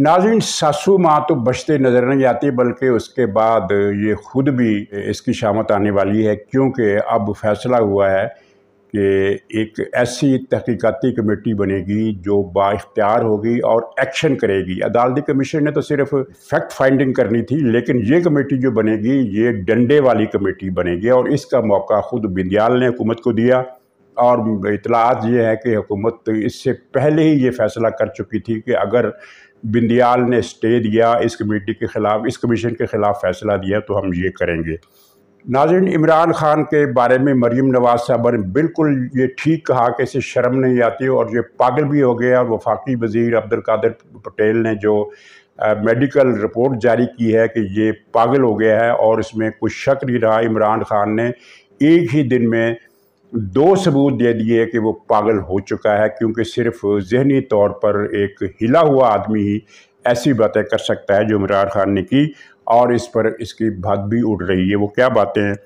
नाजिन सासू माँ तो बचते नज़र नहीं आती बल्कि उसके बाद ये खुद भी इसकी शामत आने वाली है क्योंकि अब फैसला हुआ है कि एक ऐसी तहकीकती कमेटी बनेगी जो बाख्तियार होगी और एक्शन करेगी अदालती कमीशन ने तो सिर्फ फैक्ट फाइंडिंग करनी थी लेकिन ये कमेटी जो बनेगी ये डंडे वाली कमेटी बनेगी और इसका मौका खुद बिंदयाल ने हुकूमत को दिया और इतलात ये है कि हुकूमत इससे पहले ही ये फैसला कर चुकी थी कि अगर बिंदियाल ने स्टे दिया इस कमेटी के ख़िलाफ़ इस कमीशन के ख़िलाफ़ फ़ैसला दिया तो हम ये करेंगे नाजिन इमरान खान के बारे में मरीम नवाज साहबा ने बिल्कुल ये ठीक कहा कि इसे शर्म नहीं आती और ये पागल भी हो गया वफाकी वज़ीर अब्दुल कादिर पटेल ने जो मेडिकल रिपोर्ट जारी की है कि ये पागल हो गया है और इसमें कुछ शक नहीं रहा इमरान खान ने एक ही दिन में दो सबूत दे दिए कि वो पागल हो चुका है क्योंकि सिर्फ जहनी तौर पर एक हिला हुआ आदमी ही ऐसी बातें कर सकता है जो इमरान खान ने की और इस पर इसकी भाग भी उड़ रही है वो क्या बातें हैं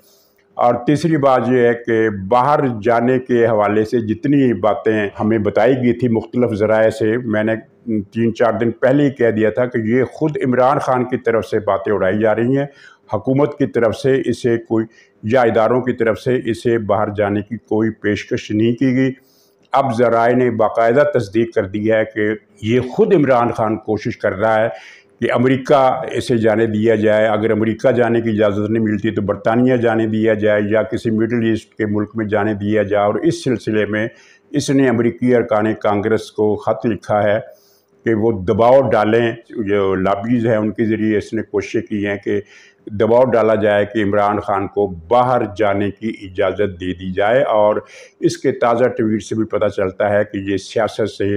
और तीसरी बात यह है कि बाहर जाने के हवाले से जितनी बातें हमें बताई गई थी मुख्तलफ़ ज़राए से मैंने तीन चार दिन पहले ही कह दिया था कि ये ख़ुद इमरान खान की तरफ से बातें उड़ाई जा रही हैं हकूमत की तरफ से इसे कोई या इदारों की तरफ से इसे बाहर जाने की कोई पेशकश नहीं की गई अब जराए ने बाकायदा तस्दीक कर दी है कि ये ख़ुद इमरान खान कोशिश कर रहा है कि अमेरिका इसे जाने दिया जाए अगर अमेरिका जाने की इजाज़त नहीं मिलती तो बरतानिया जाने दिया जाए या किसी मिडल ईस्ट के मुल्क में जाने दिया जाए और इस सिलसिले में इसने अमेरिकी अरकान कांग्रेस को ख़त लिखा है कि वो दबाव डालें जो लाबीज़ हैं उनके ज़रिए इसने कोशिश की हैं कि दबाव डाला जाए कि इमरान खान को बाहर जाने की इजाज़त दे दी जाए और इसके ताज़ा ट्वीट से भी पता चलता है कि ये सियासत से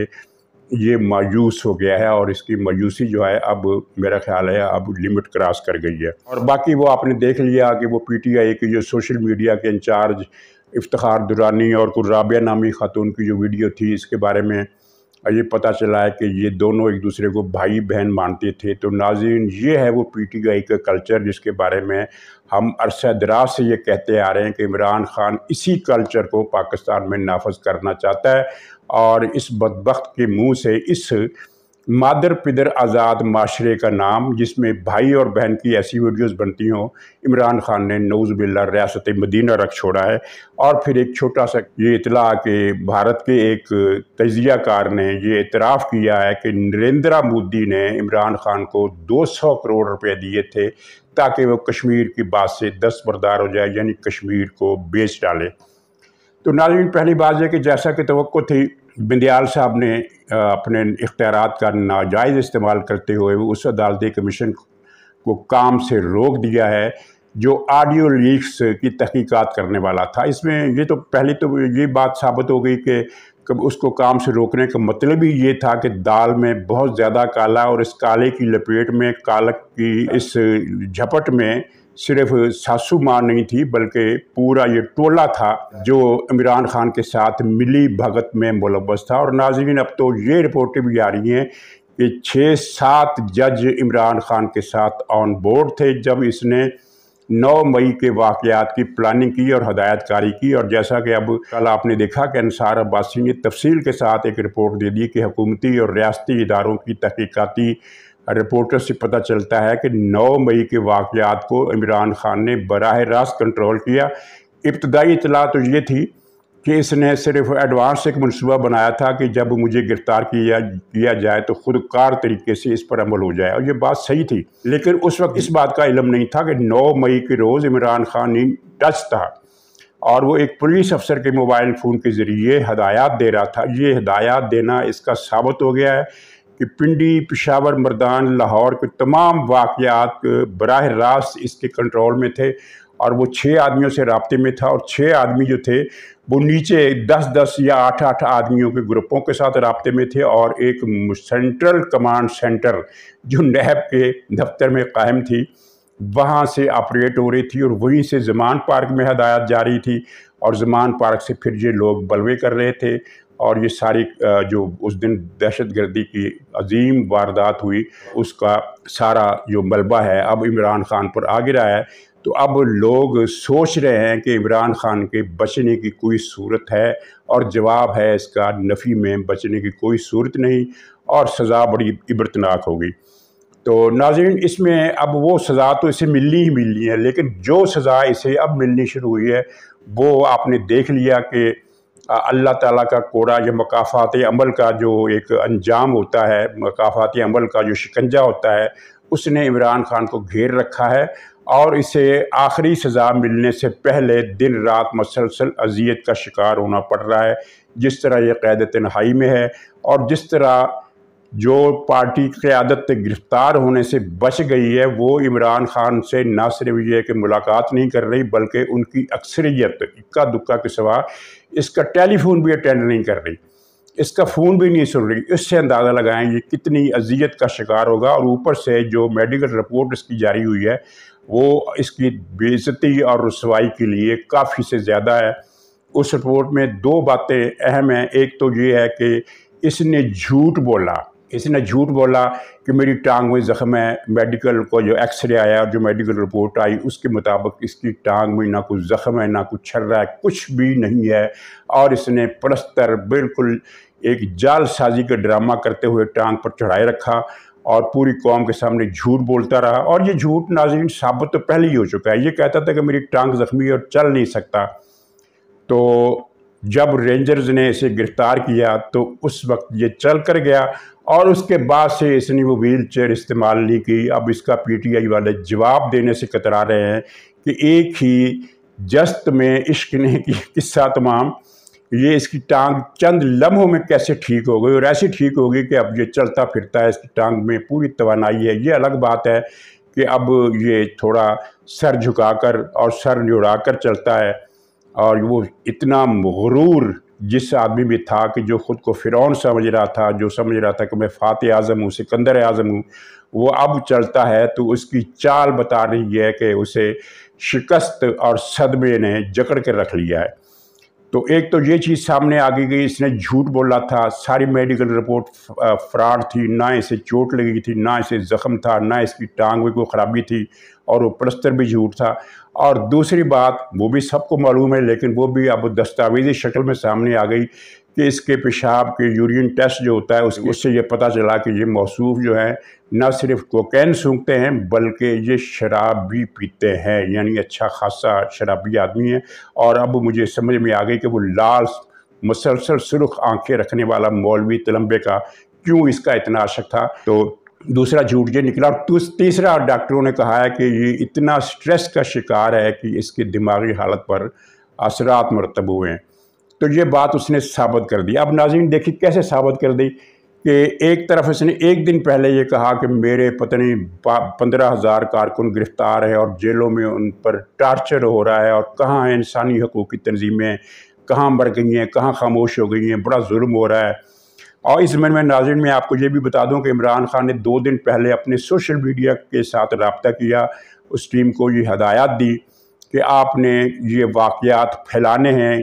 ये मायूस हो गया है और इसकी मायूसी जो है अब मेरा ख्याल है अब लिमिट क्रॉस कर गई है और बाकी वो आपने देख लिया कि वो पीटीआई की जो सोशल मीडिया के इंचार्ज इफ्तार दुरानी और कुर्राबिया नामी खातून की जो वीडियो थी इसके बारे में ये पता चला है कि ये दोनों एक दूसरे को भाई बहन मानते थे तो नाजीन ये है वो पीटीआई का कल्चर जिसके बारे में हम अरसा दराज से ये कहते आ रहे हैं कि इमरान खान इसी कल्चर को पाकिस्तान में नाफज करना चाहता है और इस बदबक के मुँह से इस मादर पिदर आज़ाद माशरे का नाम जिसमें भाई और बहन की ऐसी वीडियोस बनती हों इमरान खान ने नौज बिल्ला रियासत मदीना रख छोड़ा है और फिर एक छोटा सा ये इतला के भारत के एक तजियाकार ने ये इतराफ़ किया है कि नरेंद्र मोदी ने इमरान खान को 200 करोड़ रुपए दिए थे ताकि वो कश्मीर की बात से दस्तबरदार हो जाए यानी कश्मीर को बेच डाले तो नाजरीन पहली बात यह कि जैसा कि तो थी बिंदयाल साहब ने अपने इख्तियार का नाजायज़ इस्तेमाल करते हुए उस अदालती कमीशन को काम से रोक दिया है जो ऑडियो लीक्स की तहकीकत करने वाला था इसमें ये तो पहले तो ये बात साबित हो गई कि उसको काम से रोकने का मतलब ही ये था कि दाल में बहुत ज़्यादा काला और इस काले की लपेट में कालक की इस झपट में सिर्फ सासू माँ नहीं थी बल्कि पूरा ये टोला था जो इमरान खान के साथ मिली भगत में मुलवस था और नाजरीन अब तो ये रिपोर्टें भी आ रही हैं कि छः सात जज इमरान खान के साथ ऑन बोर्ड थे जब इसने 9 मई के वाकयात की प्लानिंग की और हदायतकारी की और जैसा कि अब कल आपने देखा कि अनसार अब्बासी ने तफसील के साथ एक रिपोर्ट दे दी कि हुकूमती और रियाती इदारों की तहकीकती रिपोर्टर से पता चलता है कि 9 मई के वाकयात को इमरान खान ने बरह रास्त कंट्रोल किया इब्तदाई इतला तो ये थी कि इसने सिर्फ एडवांस एक मनसूबा बनाया था कि जब मुझे गिरफ़्तार किया किया जाए तो खुदकार तरीके से इस पर अमल हो जाए और ये बात सही थी लेकिन उस वक्त इस बात का इलम नहीं था कि 9 मई के रोज़ इमरान खान टच था और वो एक पुलिस अफसर के मोबाइल फ़ोन के ज़रिए हदायत दे रहा था ये हदायत देना इसका साबित हो गया है कि पिंडी पिशावर मर्दान लाहौर के तमाम वाकयात बरह रास्त इसके कंट्रोल में थे और वो छः आदमियों से रबते में था और छः आदमी जो थे वो नीचे दस दस या आठ आठ आदमियों के ग्रुपों के साथ रबते में थे और एक सेंट्रल कमांड सेंटर जो नहब के दफ्तर में कायम थी वहाँ से ऑपरेट हो रही थी और वहीं से जमान पार्क में हदायत जारी थी और जमान पार्क से फिर ये लोग बलवे कर रहे थे और ये सारी जो उस दिन दहशत गर्दी की अजीम वारदात हुई उसका सारा जो मलबा है अब इमरान खान पर आ गिरा है तो अब लोग सोच रहे हैं कि इमरान खान के बचने की कोई सूरत है और जवाब है इसका नफ़ी में बचने की कोई सूरत नहीं और सज़ा बड़ी इबरतनाक होगी तो नाजिन इसमें अब वो सज़ा तो इसे मिलनी ही मिलनी है लेकिन जो सज़ा इसे अब मिलनी शुरू हुई है वो आपने देख लिया कि अल्लाह ताला का कोड़ा या मकाफ़ात अमल का जो एक अंजाम होता है मकाफ़ात अमल का जो शिकंजा होता है उसने इमरान खान को घेर रखा है और इसे आखिरी सज़ा मिलने से पहले दिन रात मसलसल अजियत का शिकार होना पड़ रहा है जिस तरह ये कैद तनहाई में है और जिस तरह जो पार्टी क़्यादत गिरफ़्तार होने से बच गई है वो इमरान खान से ना सिर्फ ये कि मुलाकात नहीं कर रही बल्कि उनकी अक्सरियत इक्का दुक्का के सिवा इसका टेलीफोन भी अटेंड नहीं कर रही इसका फ़ोन भी नहीं सुन रही इससे अंदाज़ा लगाएं ये कितनी अजियत का शिकार होगा और ऊपर से जो मेडिकल रिपोर्ट इसकी जारी हुई है वो इसकी बेजती और रसवाई के लिए काफ़ी से ज़्यादा है उस रिपोर्ट में दो बातें अहम हैं एक तो ये है कि इसने झूठ बोला इसने झूठ बोला कि मेरी टांग में ज़ख्म है मेडिकल को जो एक्सरे आया जो मेडिकल रिपोर्ट आई उसके मुताबिक इसकी टांग में ना कुछ ज़ख्म है ना कुछ छर्रा है कुछ भी नहीं है और इसने पलस्तर बिल्कुल एक जाल साजी का ड्रामा करते हुए टांग पर चढ़ाए रखा और पूरी कौम के सामने झूठ बोलता रहा और ये झूठ नाजरीन साबित तो पहले ही हो चुका है ये कहता था कि मेरी टांग ज़ख्मी है और चल नहीं सकता तो जब रेंजर्स ने इसे गिरफ्तार किया तो उस वक्त ये चल कर गया और उसके बाद से इसने वो व्हील चेयर इस्तेमाल नहीं की अब इसका पीटीआई वाले जवाब देने से कतरा रहे हैं कि एक ही जस्त में इश्क ने की किस्सा तमाम ये इसकी टांग चंद लम्हों में कैसे ठीक हो गई और ऐसी ठीक होगी कि अब ये चलता फिरता है इसकी टांग में पूरी तोानाई है ये अलग बात है कि अब ये थोड़ा सर झुकाकर और सर जुड़ा कर चलता है और वो इतना मगरूर जिस आदमी में था कि जो ख़ुद को फ़िरौन समझ रहा था जो समझ रहा था कि मैं फ़ात आज़म हूँ सिकंदर आज़म हूँ वो अब चलता है तो उसकी चाल बता रही है कि उसे शिकस्त और सदमे ने जकड़ कर रख लिया है तो एक तो ये चीज़ सामने आ गई कि इसने झूठ बोला था सारी मेडिकल रिपोर्ट फ्रॉड थी ना इसे चोट लगी थी ना इसे ज़ख्म था ना इसकी टांग में कोई ख़राबी थी और वो प्लस्तर भी झूठ था और दूसरी बात वो भी सबको मालूम है लेकिन वो भी अब दस्तावेजी शक्ल में सामने आ गई कि इसके पेशाब के यूरिन टेस्ट जो होता है उस उससे ये पता चला कि ये मौसूफ जो है ना सिर्फ कोकैन सूंघते हैं बल्कि ये शराब भी पीते हैं यानी अच्छा खासा शराबी आदमी है और अब मुझे समझ में आ गई कि वो लाल मुसलसल सुरख आंखें रखने वाला मौलवी तलम्बे का क्यों इसका इतना आशक था तो दूसरा झूठ ये निकला तीसरा डॉक्टरों ने कहा है कि ये इतना स्ट्रेस का शिकार है कि इसके दिमागी हालत पर असरात मरतब हुए हैं तो ये बात उसने साबित कर दी अब नाजीन देखिए कैसे साबित कर दी कि एक तरफ इसने एक दिन पहले ये कहा कि मेरे पत्नी पंद्रह हज़ार कारकुन गिरफ़्तार है और जेलों में उन पर टार्चर हो रहा है और कहाँ है इंसानी हकूक़ की तनजीमें कहाँ मर गई हैं कहाँ खामोश हो गई हैं बड़ा जुल्म हो रहा है और इस मन में नाजिन में आपको ये भी बता दूँ कि इमरान खान ने दो दिन पहले अपने सोशल मीडिया के साथ रबता किया उस टीम को ये हदायत दी कि आपने ये वाक़ फैलाने हैं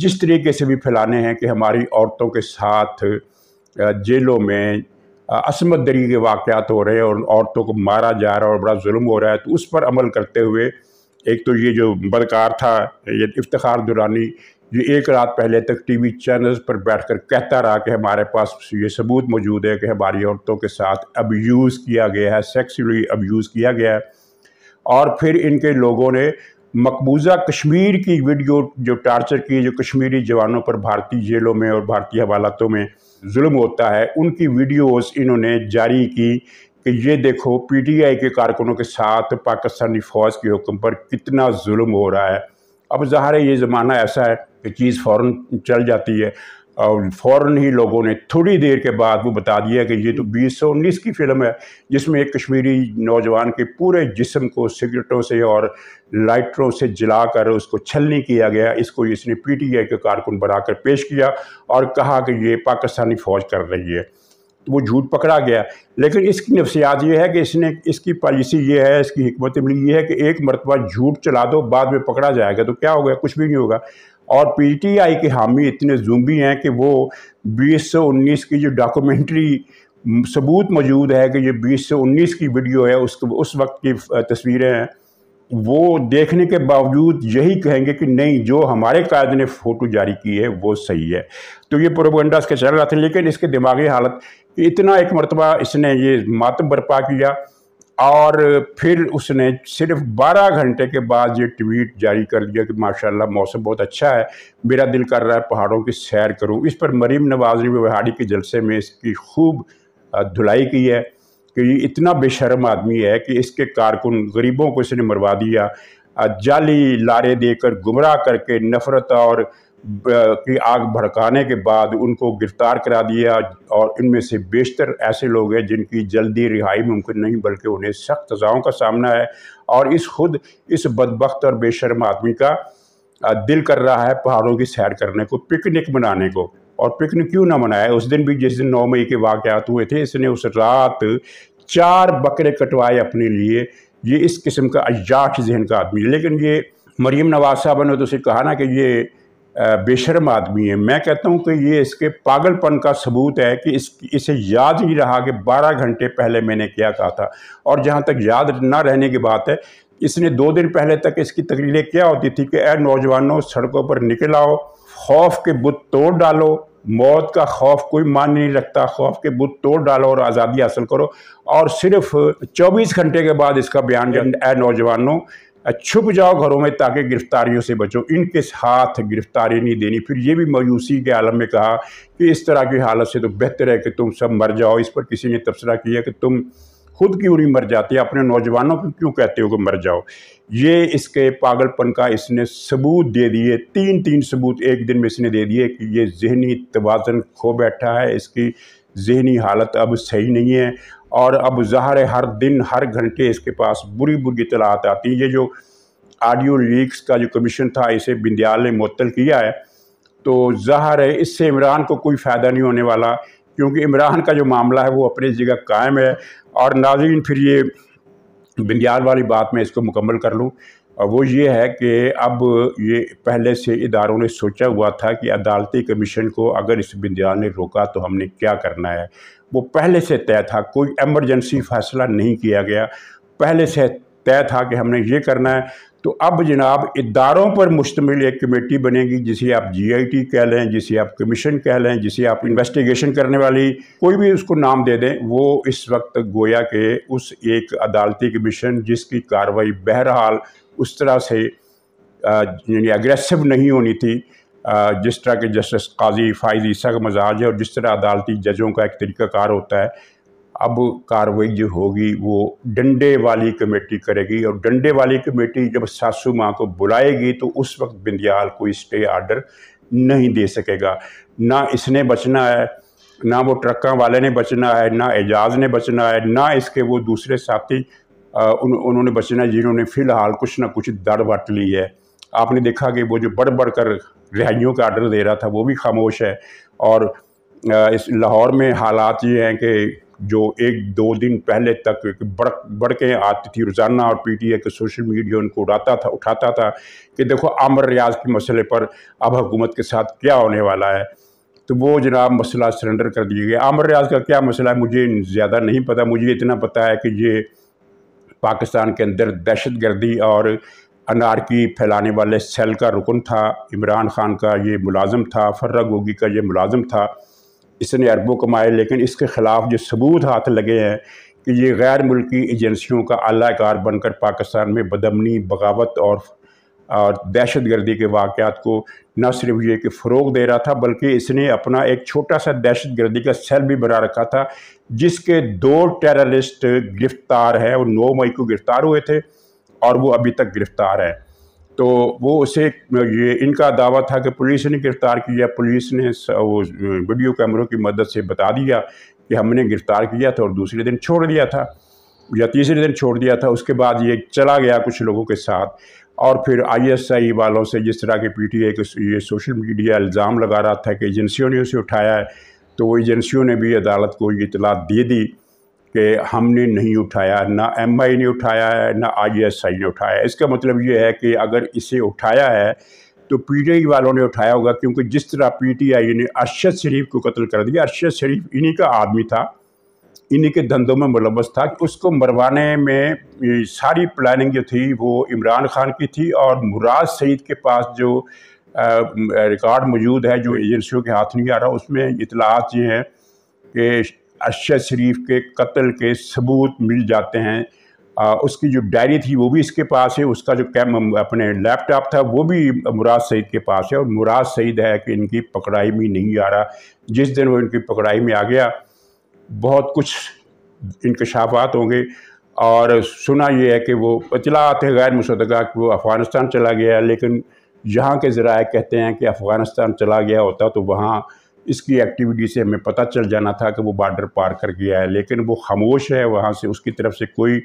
जिस तरीके से भी फैलाने हैं कि हमारी औरतों के साथ जेलों में असमत दरी के वाक़ात हो रहे हैं और औरतों को मारा जा रहा है और बड़ा जुल्म हो रहा है तो उस पर अमल करते हुए एक तो ये जो बदकार था ये इफ्तार दुरानी ये एक रात पहले तक टी वी चैनल्स पर बैठ कर कहता रहा कि हमारे पास ये सबूत मौजूद है कि हमारी औरतों के साथ अब्यूज़ किया गया है सेक्सुअली अब्यूज़ किया गया है और फिर इनके लोगों ने मकबूजा कश्मीर की वीडियो जो टार्चर की जो कश्मीरी जवानों पर भारतीय जेलों में और भारतीय हवालातों में जुल्म होता है उनकी वीडियोस इन्होंने जारी की कि ये देखो पीटीआई के कारकुनों के साथ पाकिस्तानी फ़ौज के हुक्म पर कितना जुल्म हो रहा है अब ज़ाहिर ये ज़माना ऐसा है कि चीज़ फ़ौर चल जाती है और फ़ौर ही लोगों ने थोड़ी देर के बाद वो बता दिया कि ये तो बीस सौ उन्नीस की फ़िल्म है जिसमें एक कश्मीरी नौजवान के पूरे जिसम को सिगरेटों से और लाइटरों से जलाकर उसको छलनी किया गया इसको इसने पी टी आई के कारकुन बनाकर पेश किया और कहा कि ये पाकिस्तानी फ़ौज कर रही है तो वो झूठ पकड़ा गया लेकिन इसकी नफसियात ये है कि इसने इसकी पॉलिसी ये है इसकी हमत अमली ये है कि एक मरतबा झूठ चला दो बाद में पकड़ा जाएगा तो क्या होगा कुछ भी नहीं होगा और पीटीआई के हामी इतने जुम्बी हैं कि वो बीस सौ उन्नीस की जो डॉक्यूमेंट्री सबूत मौजूद है कि जो बीस सौ उन्नीस की वीडियो है उस उस वक्त की तस्वीरें हैं वो देखने के बावजूद यही कहेंगे कि नहीं जो हमारे कायद ने फ़ोटो जारी की है वो सही है तो ये प्रोपोगंडा इसके चल रहा था लेकिन इसके दिमागी हालत इतना एक मरतबा इसने ये मातम बर्पा किया और फिर उसने सिर्फ 12 घंटे के बाद ये ट्वीट जारी कर दिया कि माशाल्लाह मौसम बहुत अच्छा है मेरा दिल कर रहा है पहाड़ों की सैर करूं इस पर मरीम नवाज ने बिहाड़ी के जलसे में इसकी खूब धुलाई की है कि ये इतना बेशरम आदमी है कि इसके कारकुन गरीबों को इसने मरवा दिया जाली लारे देकर गुमराह करके नफरत और की आग भड़काने के बाद उनको गिरफ्तार करा दिया और इनमें से बेशतर ऐसे लोग हैं जिनकी जल्दी रिहाई मुमकिन नहीं बल्कि उन्हें सख्त सज़ाओं का सामना है और इस खुद इस बदबख्त और बेशर्म आदमी का दिल कर रहा है पहाड़ों की सैर करने को पिकनिक मनाने को और पिकनिक क्यों ना मनाए उस दिन भी जिस दिन नौ मई के वाक़ात हुए थे इसने उस रात चार बकरे कटवाए अपने लिए ये इस किस्म का अजाठ जहन का आदमी है लेकिन ये मरीम नवाज साहब ने तो उसे कहा ना कि ये बेशरम आदमी है मैं कहता हूँ कि ये इसके पागलपन का सबूत है कि इस इसे याद नहीं रहा कि 12 घंटे पहले मैंने क्या कहा था और जहाँ तक याद ना रहने की बात है इसने दो दिन पहले तक इसकी तकरीरें क्या होती थी कि ए नौजवानों सड़कों पर निकल आओ खौफ के बुत तोड़ डालो मौत का खौफ कोई मान नहीं रखता खौफ के बुत तोड़ डालो और आज़ादी हासिल करो और सिर्फ 24 घंटे के बाद इसका बयान ए नौजवानों छुप जाओ घरों में ताकि गिरफ्तारियों से बचो इनके साथ गिरफ्तारी नहीं देनी फिर ये भी मायूसी के आलम में कहा कि इस तरह की हालत से तो बेहतर है कि तुम सब मर जाओ इस पर किसी ने तबसरा किया कि तुम खुद क्यों नहीं मर जाते अपने नौजवानों को क्यों कहते हो कि मर जाओ ये इसके पागलपन का इसने सबूत दे दिए तीन तीन सबूत एक दिन में इसने दे दिए कि ये जहनी तोज़न खो बैठा है इसकी जहनी हालत अब सही नहीं है और अब ज़ाहर है हर दिन हर घंटे इसके पास बुरी बुरी इतलात आती ये जो आडियो लीक्स का जो कमीशन था इसे बिंदयाल ने मअतल किया है तो ज़ाहर है इससे इमरान को कोई फ़ायदा नहीं होने वाला क्योंकि इमरान का जो मामला है वो अपनी जगह कायम है और नाजीन फिर ये बुनियाद वाली बात मैं इसको मुकम्मल कर लूँ और वो ये है कि अब ये पहले से इदारों ने सोचा हुआ था कि अदालती कमीशन को अगर इस बुनियाद ने रोका तो हमने क्या करना है वो पहले से तय था कोई एमरजेंसी फैसला नहीं किया गया पहले से तय था कि हमने ये करना है तो अब जनाब इदारों पर मुश्तमिल एक कमेटी बनेगी जिसे आप जीआईटी कह लें जिसे आप कमीशन कह लें जिसे आप इन्वेस्टिगेशन करने वाली कोई भी उसको नाम दे दें वो इस वक्त गोया के उस एक अदालती कमीशन जिसकी कार्रवाई बहरहाल उस तरह से यानी अग्रेसिव नहीं होनी थी जिस तरह के जस्टिस काजी फाइज ईसा का मजाज है और जिस तरह अदालती जजों का एक तरीक़ाकार होता है अब कार्रवाई जो होगी वो डंडे वाली कमेटी करेगी और डंडे वाली कमेटी जब सासू माँ को बुलाएगी तो उस वक्त बिंदियाल कोई स्टे आर्डर नहीं दे सकेगा ना इसने बचना है ना वो ट्रकों वाले ने बचना है ना एजाज ने बचना है ना इसके वो दूसरे साथी आ, उन, उन्होंने बचना जिन्होंने फ़िलहाल कुछ ना कुछ दर बट ली है आपने देखा कि वो जो बढ़ बढ़ कर रिहाइयों का आर्डर दे रहा था वो भी खामोश है और इस लाहौर में हालात ये हैं कि जो एक दो दिन पहले तक बढ़ बढ़ के आती थी रोज़ाना और पी टी ए के सोशल मीडिया उनको उड़ाता था उठाता था कि देखो आमर रियाज के मसले पर अब हुकूमत के साथ क्या होने वाला है तो वो जनाब मसला सरेंडर कर दिया गया आमर रियाज का क्या मसला है मुझे ज़्यादा नहीं पता मुझे इतना पता है कि ये पाकिस्तान के अंदर दहशत गर्दी और अनारकी फैलाने वाले सेल का रुकन था इमरान खान का ये मुलाजम था फर्रा गोगी का ये मुलाजम था इसने अरबों कमाए लेकिन इसके ख़िलाफ़ जो सबूत हाथ लगे हैं कि ये गैर मुल्की एजेंसियों का आलाकार बनकर पाकिस्तान में बदमनी बगावत और और दहशत गर्दी के वाक़ात को न सिर्फ ये कि फ़रोग दे रहा था बल्कि इसने अपना एक छोटा सा दहशत गर्दी का सेल भी बना रखा था जिसके दो टेररिस्ट गिरफ़्तार हैं वो नौ मई को गिरफ़्तार हुए थे और वो अभी तक गिरफ़्तार हैं तो वो उसे ये इनका दावा था कि पुलिस ने गिरफ़्तार किया पुलिस ने वो वीडियो कैमरों की मदद से बता दिया कि हमने गिरफ़्तार किया था और दूसरे दिन छोड़ दिया था या तीसरे दिन छोड़ दिया था उसके बाद ये चला गया कुछ लोगों के साथ और फिर आईएसआई वालों से जिस तरह के पीटीआई को ये सोशल मीडिया इल्ज़ाम लगा रहा था कि एजेंसियों ने उसे उठाया है तो एजेंसियों ने भी अदालत को ये इतला दे दी कि हमने नहीं उठाया ना एम आई ने उठाया है ना आई एस आई ने उठाया है इसका मतलब ये है कि अगर इसे उठाया है तो पी टी आई वालों ने उठाया होगा क्योंकि जिस तरह पी टी आई ने अरशद शरीफ को कत्ल कर दिया अरशद शरीफ इन्हीं का आदमी था इन्हीं के धंधों में मुलवस था उसको मरवाने में सारी प्लानिंग जो थी वो इमरान खान की थी और मुराद सईद के पास जो रिकॉर्ड मौजूद है जो एजेंसियों के हाथ नहीं आ रहा उसमें इतलात ये हैं कि अरशद शरीफ के कत्ल के सबूत मिल जाते हैं आ, उसकी जो डायरी थी वो भी इसके पास है उसका जो कैम अपने लैपटॉप था वो भी मुराद सईद के पास है और मुराद सईद है कि इनकी पकड़ाई में नहीं आ रहा जिस दिन वो इनकी पकड़ाई में आ गया बहुत कुछ इनकशाफात होंगे और सुना ये है कि वो पचला आते गैर मुशदगा कि वो अफ़गानिस्तान चला गया लेकिन यहाँ के ज़रा कहते हैं कि अफ़गानिस्तान चला गया होता तो वहाँ इसकी एक्टिविटी से हमें पता चल जाना था कि वो बॉर्डर पार कर गया है लेकिन वो खामोश है वहाँ से उसकी तरफ से कोई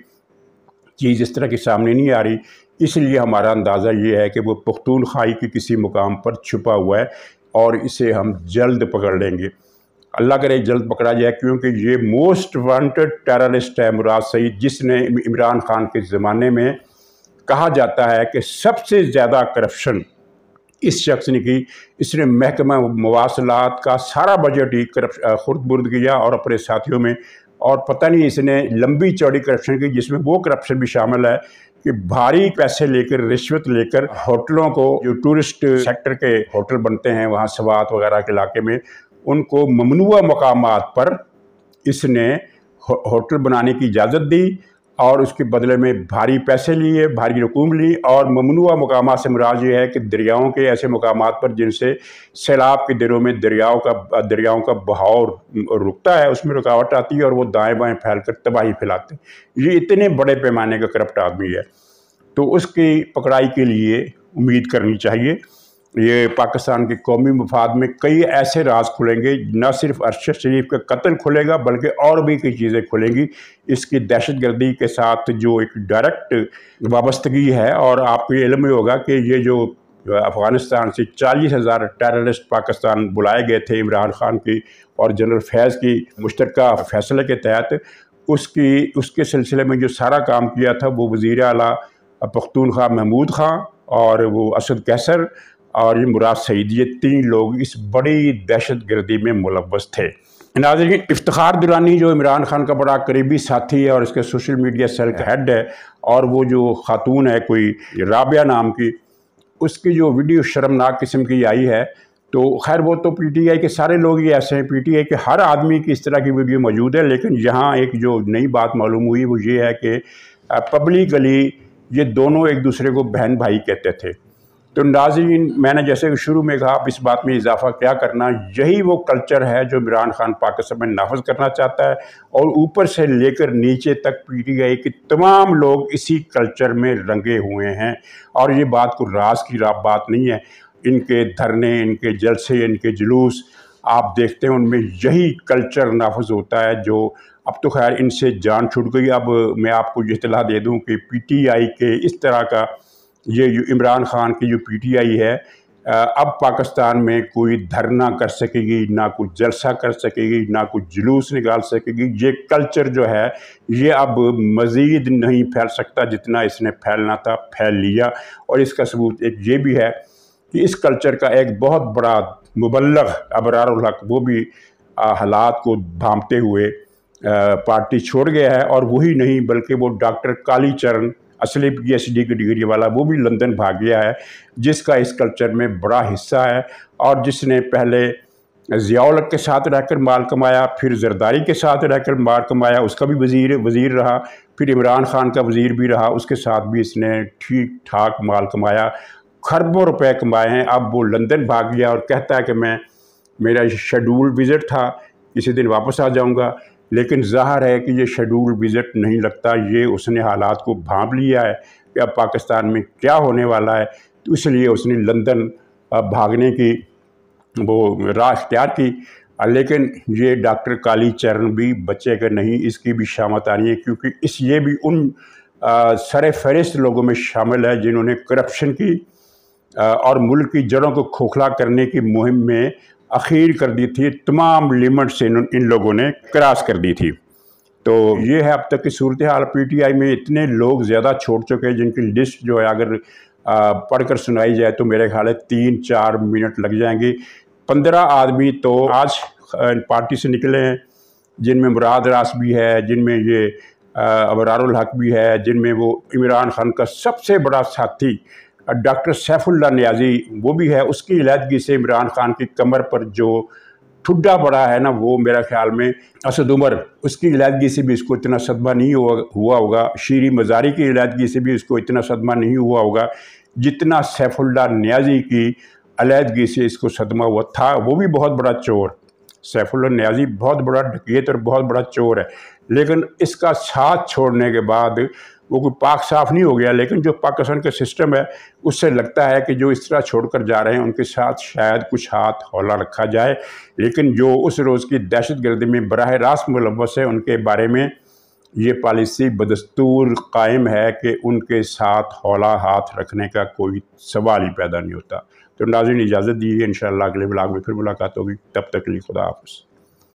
चीज़ इस तरह की सामने नहीं आ रही इसलिए हमारा अंदाज़ा ये है कि वो पख्तून खाई के किसी मुकाम पर छुपा हुआ है और इसे हम जल्द पकड़ लेंगे अल्लाह करे जल्द पकड़ा जाए क्योंकि ये मोस्ट वांटेड टेररिस्ट है मुराद सईद जिसने इमरान खान के ज़माने में कहा जाता है कि सबसे ज़्यादा करप्शन इस शख्स ने की इसने महकमा मवासलात का सारा बजट ही करप्शन खुर्द बुर्द किया और अपने साथियों में और पता नहीं इसने लंबी चौड़ी करप्शन की जिसमें वो करप्शन भी शामिल है कि भारी पैसे लेकर रिश्वत लेकर होटलों को जो टूरिस्ट सेक्टर के होटल बनते हैं वहाँ सवात वगैरह के इलाके में उनको ममनुआ मकाम पर इसने होटल बनाने की इजाज़त दी और उसके बदले में भारी पैसे लिए भारी रकूम ली और ममनुआ मकाम से मुराज ये है कि दरियाओं के ऐसे मकाम पर जिनसे सैलाब के दिनों में दरियाओं का दरियाओं का बहाव रुकता है उसमें रुकावट आती है और वो दाएँ बाएँ फैल कर तबाही फैलाते हैं ये इतने बड़े पैमाने का करप्ट आदमी है तो उसकी पकड़ाई के लिए उम्मीद करनी चाहिए ये पाकिस्तान के कौमी मफाद में कई ऐसे राज खुलेंगे न सिर्फ अरशद शरीफ का कत्ल खुलेगा बल्कि और भी कई चीज़ें खुलेंगी इसकी दहशत गर्दी के साथ जो एक डायरेक्ट वाबस्तगी है और आपको इलम ही होगा कि ये जो अफ़गानिस्तान से चालीस हज़ार टेररिस्ट पाकिस्तान बुलाए गए थे इमरान खान की और जनरल फैज़ की मुश्तरक फैसले के तहत उसकी उसके सिलसिले में जो सारा काम किया था वो वज़ी अला पख्तूनख्वा महमूद खां और वो असद कैसर और मुराद सईद ये तीन लोग इस बड़ी दहशत गर्दी में मुलवस थे नाजर इफ्तार दुरानी जो इमरान खान का बड़ा करीबी साथी है और इसके सोशल मीडिया सेल का हाँ। हेड है और वो जो खातून है कोई राबिया नाम की उसकी जो वीडियो शर्मनाक किस्म की आई है तो खैर वो तो पी टी आई के सारे लोग ही ऐसे हैं पी टी आई के हर आदमी की इस तरह की वीडियो मौजूद है लेकिन यहाँ एक जो नई बात मालूम हुई वो ये है कि पब्लिकली ये दोनों एक दूसरे को बहन भाई कहते थे तो नाजीन मैंने जैसे शुरू में कहा आप इस बात में इजाफा क्या करना यही वो कल्चर है जो इमरान खान पाकिस्तान में नाफज करना चाहता है और ऊपर से लेकर नीचे तक पी टी आई के तमाम लोग इसी कल्चर में रंगे हुए हैं और ये बात को राज की रात बात नहीं है इनके धरने इनके जलसे इनके जुलूस आप देखते हैं उनमें यही कल्चर नाफज होता है जो अब तो खैर इनसे जान छूट गई अब मैं आपको ये इतला दे दूँ कि आई के इस तरह का ये इमरान खान की जो पीटीआई है अब पाकिस्तान में कोई धरना कर सकेगी ना कोई जलसा कर सकेगी ना कोई जुलूस निकाल सकेगी ये कल्चर जो है ये अब मज़ीद नहीं फैल सकता जितना इसने फैलना था फैल लिया और इसका सबूत एक ये भी है कि इस कल्चर का एक बहुत बड़ा मुबलग अबरारक वो भी हालात को भामते हुए पार्टी छोड़ गया है और वही नहीं बल्कि वो डॉक्टर कालीचरण असली डी की डिग्री वाला वो भी लंदन भाग गया है जिसका इस कल्चर में बड़ा हिस्सा है और जिसने पहले जियाउल के साथ रहकर माल कमाया फिर जरदारी के साथ रहकर माल कमाया उसका भी वजीर वज़ीर रहा फिर इमरान खान का वज़ीर भी रहा उसके साथ भी इसने ठीक ठाक माल कमाया खरबों रुपए कमाए हैं अब वो लंदन भाग गया और कहता है कि मैं मेरा शेड्यूल विज़िट था इसी दिन वापस आ जाऊँगा लेकिन ज़ाहर है कि ये शेड्यूल विज़िट नहीं लगता ये उसने हालात को भांप लिया है कि अब पाकिस्तान में क्या होने वाला है तो इसलिए उसने लंदन भागने की वो राह अख्तियार की लेकिन ये डॉक्टर काली चरण भी के नहीं इसकी भी शामत आ रही है क्योंकि इस ये भी उन सर सरे फहरिस्त लोगों में शामिल है जिन्होंने करप्शन की आ, और मुल्क की जड़ों को खोखला करने की मुहिम में अखीर कर दी थी तमाम लिमिट इन इन लोगों ने क्रॉस कर दी थी तो ये है अब तक की सूरत हाल पीटीआई में इतने लोग ज़्यादा छोड़ चुके हैं जिनकी लिस्ट जो है अगर पढ़कर सुनाई जाए तो मेरे ख्याल है तीन चार मिनट लग जाएंगे पंद्रह आदमी तो आज पार्टी से निकले हैं जिनमें मुराद रास भी है जिनमें ये अबरारुल हक भी है जिनमें वो इमरान खान का सबसे बड़ा साथी डॉक्टर सैफुल्ला न्याजी वो भी है उसकी इलादगी से इमरान खान की कमर पर जो ठुड्डा पड़ा है ना वो मेरा ख्याल में असद उमर उसकी इलादगी से भी इसको इतना सदमा नहीं हुआ हुआ होगा शीरी मजारी की इलादगी से भी इसको इतना सदमा नहीं हुआ होगा जितना सैफुल्ला न्याजी की अलीदगी से इसको सदमा हुआ था वो भी बहुत बड़ा चोर सैफुल्ला न्याजी बहुत बड़ा डकेत और बहुत बड़ा चोर है लेकिन इसका साथ छोड़ने के बाद वो कोई पाक साफ नहीं हो गया लेकिन जो पाकिस्तान का सिस्टम है उससे लगता है कि जो इस तरह छोड़कर जा रहे हैं उनके साथ शायद कुछ हाथ हौला रखा जाए लेकिन जो उस रोज़ की दहशत गर्दी में बरह रास्त मुलवस है उनके बारे में ये पॉलिसी बदस्तूर कायम है कि उनके साथ हौला हाथ रखने का कोई सवाल ही पैदा नहीं होता तो नाजिन इजाज़त दीजिए इन शाला अगले ब्लाग में फिर मुलाकात होगी तब तक लिए खुदा हाफ़